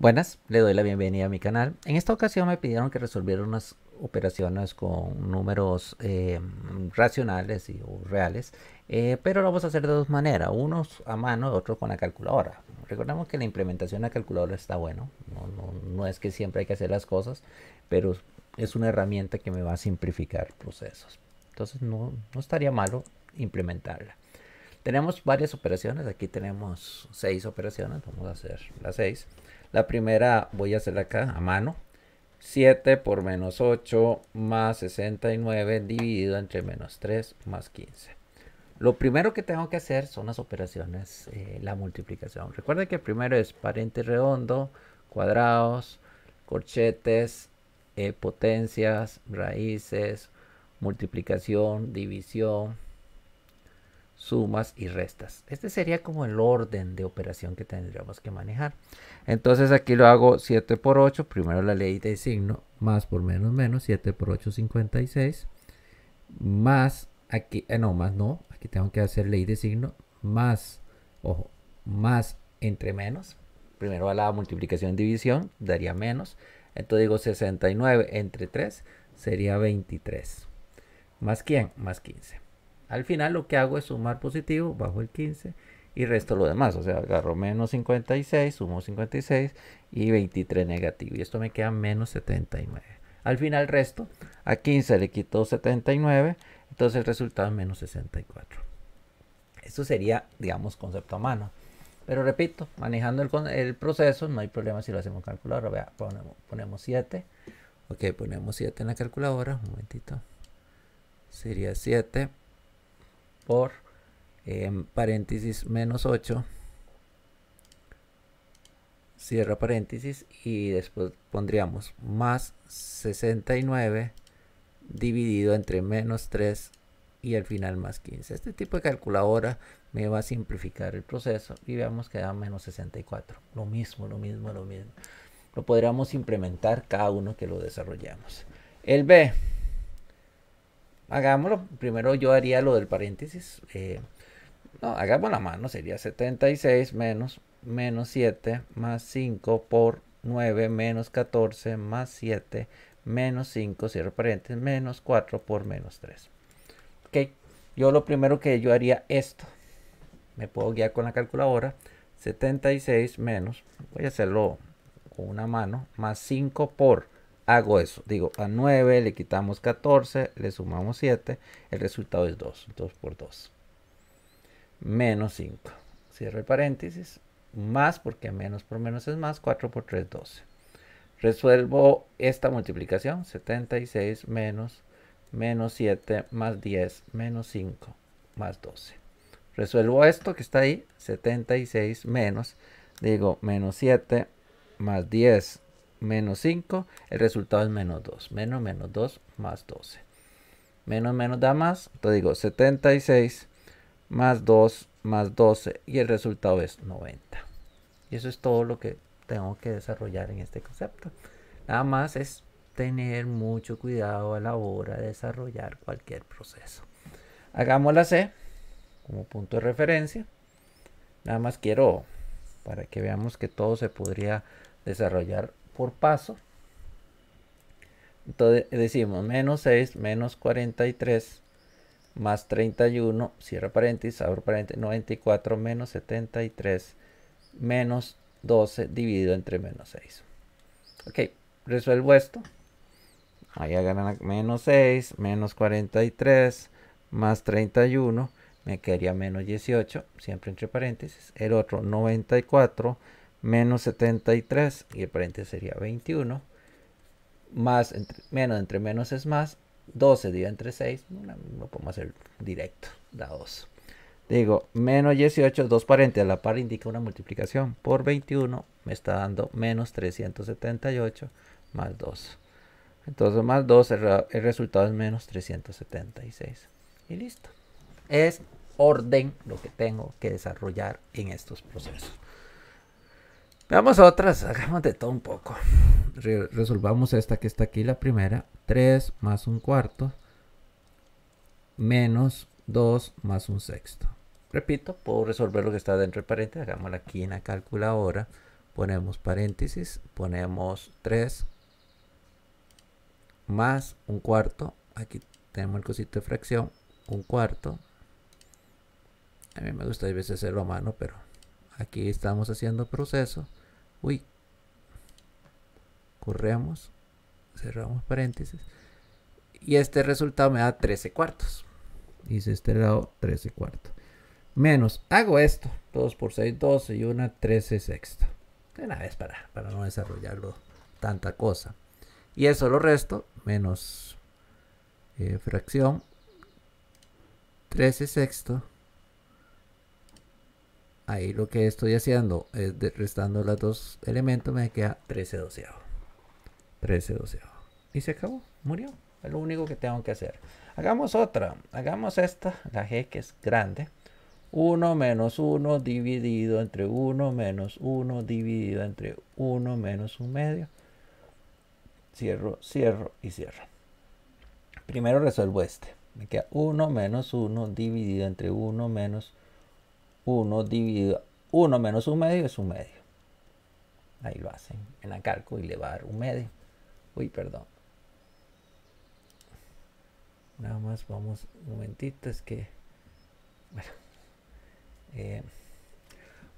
Buenas, le doy la bienvenida a mi canal. En esta ocasión me pidieron que resolviera unas operaciones con números eh, racionales y o reales, eh, pero lo vamos a hacer de dos maneras, unos a mano, otros con la calculadora. Recordemos que la implementación de la calculadora está bueno, no, es que siempre hay que hacer las cosas, pero es una herramienta que me va a simplificar procesos. Entonces no, no estaría malo implementarla. Tenemos varias operaciones, aquí tenemos seis operaciones, vamos a hacer las seis. La primera voy a hacerla acá a mano. 7 por menos 8 más 69 dividido entre menos 3 más 15. Lo primero que tengo que hacer son las operaciones, eh, la multiplicación. Recuerden que primero es paréntesis redondo, cuadrados, corchetes, eh, potencias, raíces, multiplicación, división, sumas y restas. Este sería como el orden de operación que tendríamos que manejar. Entonces aquí lo hago 7 por 8, primero la ley de signo, más por menos menos, 7 por 8, 56, más aquí, eh, no, más no, aquí tengo que hacer ley de signo, más, ojo, más entre menos, primero a la multiplicación y división, daría menos, entonces digo 69 entre 3 sería 23, más quién, más 15. Al final lo que hago es sumar positivo, bajo el 15 y resto lo demás. O sea, agarro menos 56, sumo 56 y 23 negativo. Y esto me queda menos 79. Al final resto, a 15 le quito 79, entonces el resultado es menos 64. Esto sería, digamos, concepto a mano. Pero repito, manejando el, el proceso, no hay problema si lo hacemos calculadora. Vea, ponemos, ponemos 7. Ok, ponemos 7 en la calculadora. Un momentito. Sería 7 por en em, paréntesis menos 8 cierra paréntesis y después pondríamos más 69 dividido entre menos 3 y al final más 15 este tipo de calculadora me va a simplificar el proceso y veamos que da menos 64 lo mismo lo mismo lo mismo lo podríamos implementar cada uno que lo desarrollamos el B hagámoslo. Primero yo haría lo del paréntesis. Eh, no, hagamos la mano. Sería 76 menos, menos 7 más 5 por 9 menos 14 más 7 menos 5, cierro paréntesis, menos 4 por menos 3. Ok, yo lo primero que yo haría esto. Me puedo guiar con la calculadora. 76 menos, voy a hacerlo con una mano, más 5 por hago eso. Digo, a 9 le quitamos 14, le sumamos 7, el resultado es 2. 2 por 2. Menos 5. cierro el paréntesis. Más porque menos por menos es más. 4 por 3, 12. Resuelvo esta multiplicación. 76 menos menos 7 más 10 menos 5 más 12. Resuelvo esto que está ahí. 76 menos. Digo, menos 7 más 10 menos 5, el resultado es menos 2. Menos menos 2 más 12. Menos menos da más, te digo 76 más 2 más 12 y el resultado es 90. Y eso es todo lo que tengo que desarrollar en este concepto. Nada más es tener mucho cuidado a la hora de desarrollar cualquier proceso. Hagamos la C como punto de referencia. Nada más quiero para que veamos que todo se podría desarrollar por paso. Entonces decimos menos 6 menos 43 más 31, cierra paréntesis, abro paréntesis, 94 menos 73 menos 12 dividido entre menos 6. Ok, resuelvo esto. Ahí agarran menos 6, menos 43, más 31, me quedaría menos 18, siempre entre paréntesis. El otro 94 menos 73 y el paréntesis sería 21 más menos entre menos es más 12 dividido entre 6 no, podemos hacer directo da 2 digo menos 18 dos paréntesis la par indica una multiplicación por 21 me está dando menos 378 más 2 entonces más 2 el resultado es menos 376 y listo es orden lo que tengo que desarrollar en estos procesos Veamos otras, hagamos de todo un poco. resolvamos esta que está aquí, la primera. 3 más un cuarto menos 2 más un sexto. Repito, puedo resolver lo que está dentro del paréntesis. hagamos aquí en la calculadora. Ponemos paréntesis, ponemos 3 más un cuarto. Aquí tenemos el cosito de fracción. Un cuarto. A mí me gusta a veces a mano, pero aquí estamos haciendo proceso uy, corremos, cerramos paréntesis, y este resultado me da 13 cuartos. dice este lado 13 cuartos. Menos, hago esto, 2 por 6, 12 y una 13 sexto. una vez para, no desarrollarlo tanta cosa. Y eso lo resto, menos eh, fracción 13 sexto ahí lo que estoy haciendo es restando los dos elementos, me queda 13 doceavo. 13 doceavo. Y se acabó, murió. Es lo único que tengo que hacer. Hagamos otra. Hagamos esta, la g que es grande. 1 menos 1 dividido entre 1 menos 1 dividido entre 1 menos 1 medio. Cierro, cierro y cierro. Primero resuelvo este. Me queda 1 menos 1 dividido entre 1 menos 1 1 dividido 1 menos un medio es un medio. Ahí lo hacen en la calco y le va a dar un medio. Uy, perdón. Nada más vamos un momentito, es que... Bueno. Eh,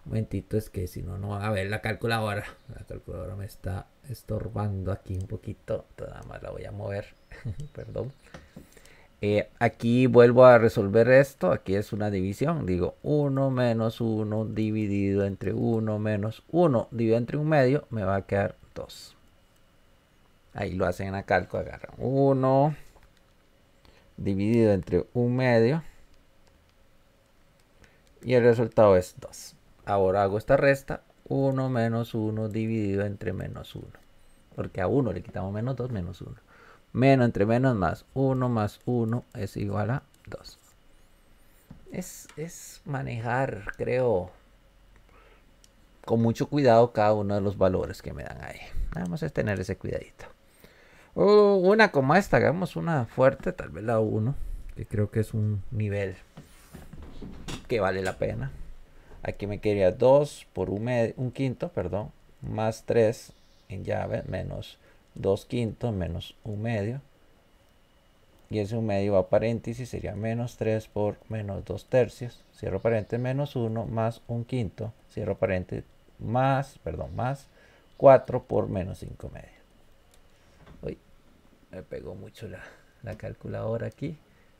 un momentito, es que si no, no van a ver la calculadora. La calculadora me está estorbando aquí un poquito. Nada más la voy a mover. perdón. Eh, aquí vuelvo a resolver esto. Aquí es una división. Digo 1 menos 1 dividido entre 1 menos 1 dividido entre un medio. Me va a quedar 2. Ahí lo hacen a calco. Agarran 1 dividido entre un medio. Y el resultado es 2. Ahora hago esta resta. 1 menos 1 dividido entre menos 1. Porque a 1 le quitamos menos 2 menos 1 menos entre menos más 1 más 1 es igual a 2. Es, es manejar, creo, con mucho cuidado cada uno de los valores que me dan ahí. Vamos a tener ese cuidadito. una como esta, hagamos una fuerte, tal vez la 1, que creo que es un nivel que vale la pena. Aquí me quería 2 por un, quinto, perdón, más 3 en llave, menos 2 quintos menos 1 medio. Y ese 1 medio va a paréntesis, sería menos 3 por menos 2 tercios. Cierro paréntesis menos 1 más 1 quinto. Cierro paréntesis más, perdón, más 4 por menos 5 medio. Uy, me pegó mucho la, calculadora aquí.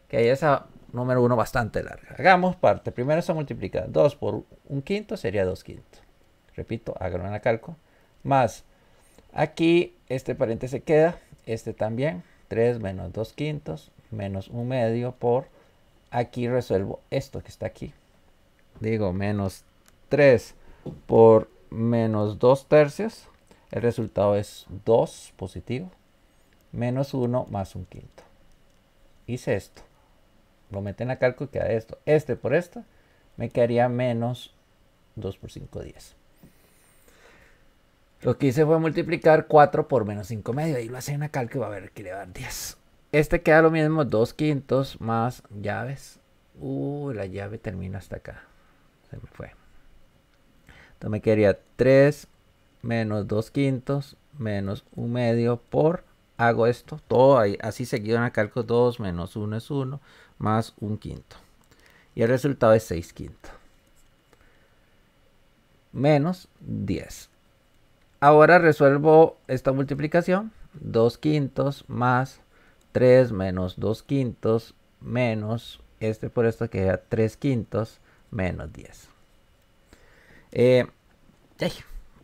Que hay esa número 1 bastante larga. Hagamos parte. Primero se multiplica 2 por 1 quinto sería 2 quintos. Repito, háganlo en la calco. Más, aquí este paréntesis queda, este también. 3 menos 2 quintos menos 1 medio por... Aquí resuelvo esto que está aquí. Digo, menos 3 por menos 2 tercios. El resultado es 2 positivo. Menos 1 más 1 quinto. Hice esto. Lo meten en la cálculo y queda esto. Este por esto me quedaría menos 2 por 5, 10. Lo que hice fue multiplicar 4 por menos 5 medio. Ahí lo hacen una la y va a ver que le dar 10. Este queda lo mismo, 2 quintos más llaves. Uh, la llave termina hasta acá. Se me fue. Entonces me quedaría 3 menos 2 quintos menos 1 medio por... Hago esto, todo ahí, así seguido en la calco 2 menos 1 es 1 más 1 quinto. Y el resultado es 6 quintos. Menos 10. Ahora resuelvo esta multiplicación. 2 quintos más 3 menos 2 quintos menos este por esto que era 3 quintos menos 10. Eh,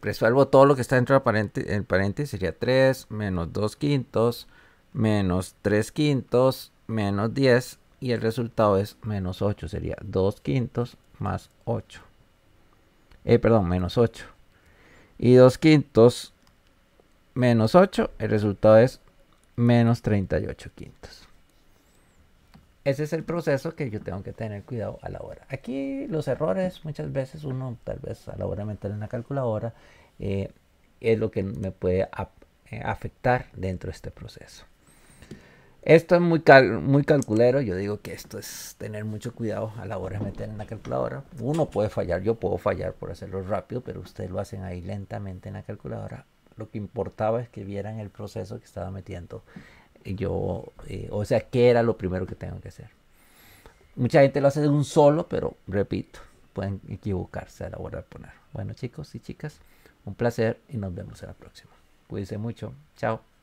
resuelvo todo lo que está dentro del paréntesis, paréntesis sería 3 menos 2 quintos menos 3 quintos menos 10 y el resultado es menos 8, sería 2 quintos más 8. Eh, perdón, menos 8. Y 2 quintos menos 8, el resultado es menos 38 quintos. Ese es el proceso que yo tengo que tener cuidado a la hora. Aquí los errores, muchas veces uno tal vez a la hora de meter en la calculadora, eh, es lo que me puede eh, afectar dentro de este proceso. Esto es muy, muy calculero. Yo digo que esto es tener mucho cuidado a la hora de meter en la calculadora. Uno puede fallar, yo puedo fallar por hacerlo rápido, pero ustedes lo hacen ahí lentamente en la calculadora. Lo que importaba es que vieran el proceso que estaba metiendo yo. Eh, o sea, qué era lo primero que tengo que hacer. Mucha gente lo hace de un solo, pero repito, pueden equivocarse a la hora de poner. Bueno, chicos y chicas, un placer y nos vemos en la próxima. Cuídense mucho. Chao.